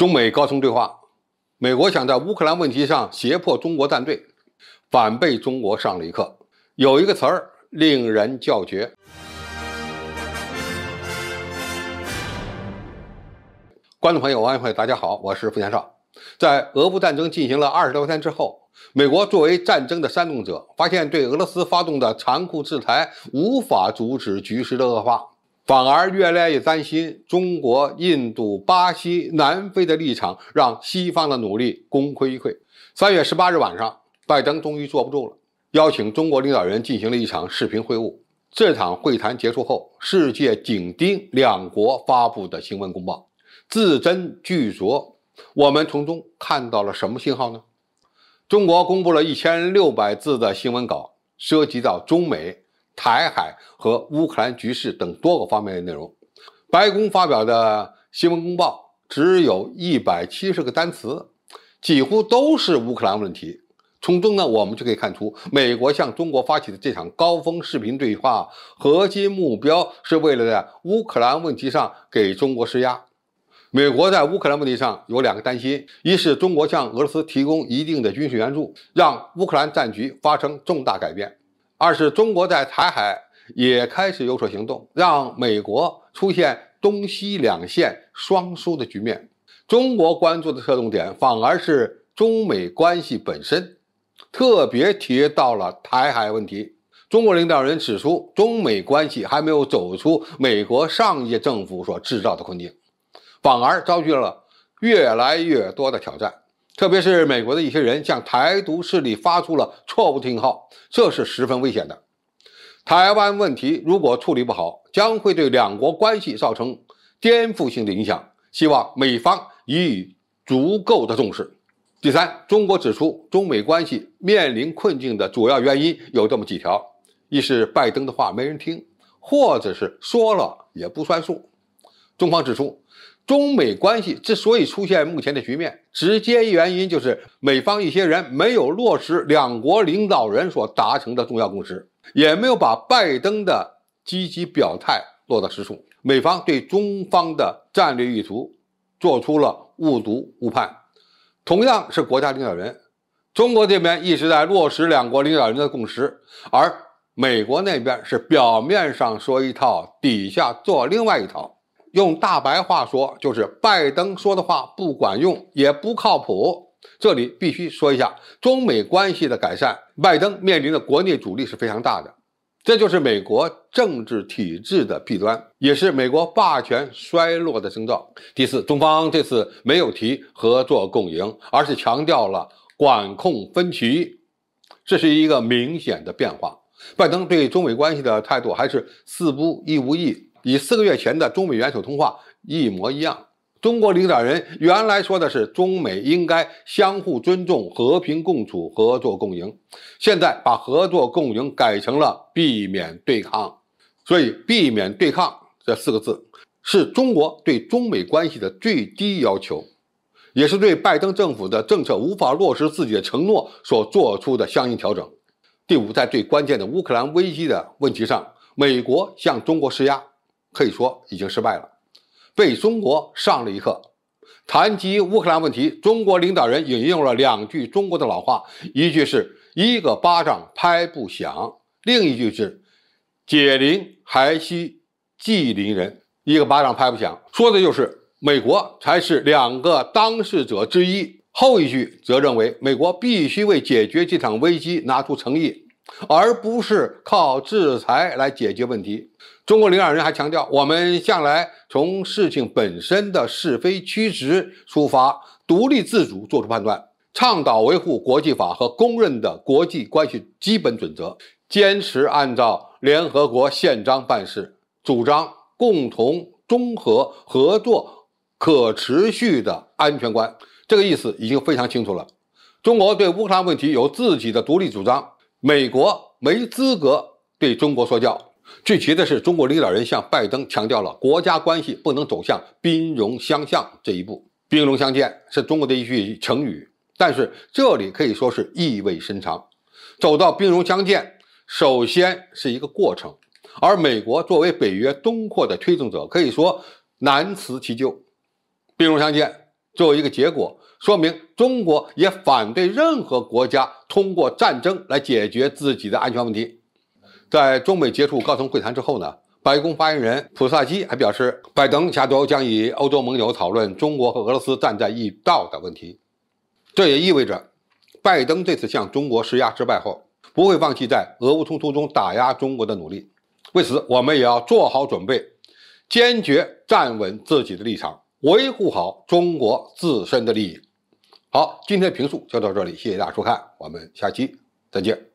中美高层对话，美国想在乌克兰问题上胁迫中国站队，反被中国上了一课。有一个词儿令人叫绝。观众朋友、网友朋友，大家好，我是付天少。在俄乌战争进行了二十多天之后，美国作为战争的煽动者，发现对俄罗斯发动的残酷制裁无法阻止局势的恶化。反而越来越担心中国、印度、巴西、南非的立场让西方的努力功亏一篑。三月十八日晚上，拜登终于坐不住了，邀请中国领导人进行了一场视频会晤。这场会谈结束后，世界紧盯两国发布的新闻公报，字斟句酌。我们从中看到了什么信号呢？中国公布了一千六百字的新闻稿，涉及到中美。台海和乌克兰局势等多个方面的内容。白宫发表的新闻公报只有一百七十个单词，几乎都是乌克兰问题。从中呢，我们就可以看出，美国向中国发起的这场高峰视频对话，核心目标是为了在乌克兰问题上给中国施压。美国在乌克兰问题上有两个担心：一是中国向俄罗斯提供一定的军事援助，让乌克兰战局发生重大改变。二是中国在台海也开始有所行动，让美国出现东西两线双输的局面。中国关注的侧重点反而是中美关系本身，特别提到了台海问题。中国领导人指出，中美关系还没有走出美国上届政府所制造的困境，反而遭遇了越来越多的挑战。特别是美国的一些人向台独势力发出了错误的信号，这是十分危险的。台湾问题如果处理不好，将会对两国关系造成颠覆性的影响。希望美方予以足够的重视。第三，中国指出，中美关系面临困境的主要原因有这么几条：一是拜登的话没人听，或者是说了也不算数。中方指出。中美关系之所以出现目前的局面，直接原因就是美方一些人没有落实两国领导人所达成的重要共识，也没有把拜登的积极表态落到实处。美方对中方的战略意图做出了误读误判。同样是国家领导人，中国这边一直在落实两国领导人的共识，而美国那边是表面上说一套，底下做另外一套。用大白话说，就是拜登说的话不管用，也不靠谱。这里必须说一下中美关系的改善，拜登面临的国内阻力是非常大的，这就是美国政治体制的弊端，也是美国霸权衰落的征兆。第四，中方这次没有提合作共赢，而是强调了管控分歧，这是一个明显的变化。拜登对中美关系的态度还是四不一无意。与四个月前的中美元首通话一模一样。中国领导人原来说的是中美应该相互尊重、和平共处、合作共赢，现在把合作共赢改成了避免对抗。所以，避免对抗这四个字是中国对中美关系的最低要求，也是对拜登政府的政策无法落实自己的承诺所做出的相应调整。第五，在最关键的乌克兰危机的问题上，美国向中国施压。可以说已经失败了，被中国上了一课。谈及乌克兰问题，中国领导人引用了两句中国的老话，一句是一个巴掌拍不响，另一句是解铃还需系铃人。一个巴掌拍不响，说的就是美国才是两个当事者之一。后一句则认为美国必须为解决这场危机拿出诚意，而不是靠制裁来解决问题。中国领导人还强调，我们向来从事情本身的是非曲直出发，独立自主作出判断，倡导维护国际法和公认的国际关系基本准则，坚持按照联合国宪章办事，主张共同、综合、合作、可持续的安全观。这个意思已经非常清楚了。中国对乌克兰问题有自己的独立主张，美国没资格对中国说教。最绝的是，中国领导人向拜登强调了国家关系不能走向兵戎相向这一步。兵戎相见是中国的一句成语，但是这里可以说是意味深长。走到兵戎相见，首先是一个过程，而美国作为北约东扩的推动者，可以说难辞其咎。兵戎相见作为一个结果，说明中国也反对任何国家通过战争来解决自己的安全问题。在中美结束高层会谈之后呢，白宫发言人普萨基还表示，拜登下周将与欧洲盟友讨论中国和俄罗斯站在一道的问题。这也意味着，拜登这次向中国施压失败后，不会放弃在俄乌冲突中打压中国的努力。为此，我们也要做好准备，坚决站稳自己的立场，维护好中国自身的利益。好，今天评述就到这里，谢谢大家收看，我们下期再见。